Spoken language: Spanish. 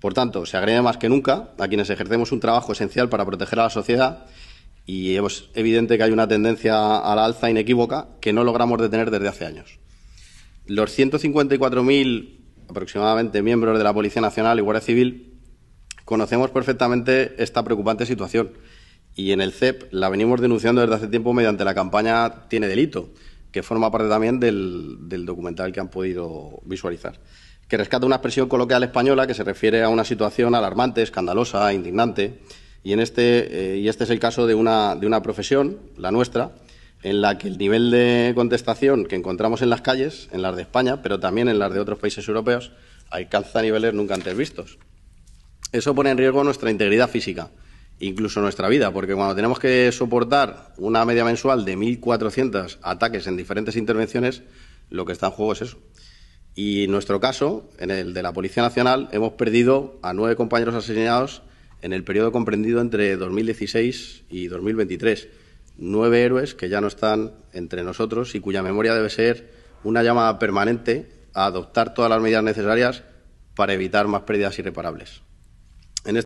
Por tanto, se agrede más que nunca a quienes ejercemos un trabajo esencial para proteger a la sociedad y es evidente que hay una tendencia a la alza inequívoca que no logramos detener desde hace años. Los 154.000 aproximadamente miembros de la Policía Nacional y Guardia Civil conocemos perfectamente esta preocupante situación y en el CEP la venimos denunciando desde hace tiempo mediante la campaña Tiene Delito, que forma parte también del documental que han podido visualizar que rescata una expresión coloquial española que se refiere a una situación alarmante, escandalosa, indignante, y, en este, eh, y este es el caso de una, de una profesión, la nuestra, en la que el nivel de contestación que encontramos en las calles, en las de España, pero también en las de otros países europeos, alcanza niveles nunca antes vistos. Eso pone en riesgo nuestra integridad física, incluso nuestra vida, porque cuando tenemos que soportar una media mensual de 1.400 ataques en diferentes intervenciones, lo que está en juego es eso. Y en nuestro caso, en el de la Policía Nacional, hemos perdido a nueve compañeros asesinados en el periodo comprendido entre 2016 y 2023. Nueve héroes que ya no están entre nosotros y cuya memoria debe ser una llamada permanente a adoptar todas las medidas necesarias para evitar más pérdidas irreparables. Este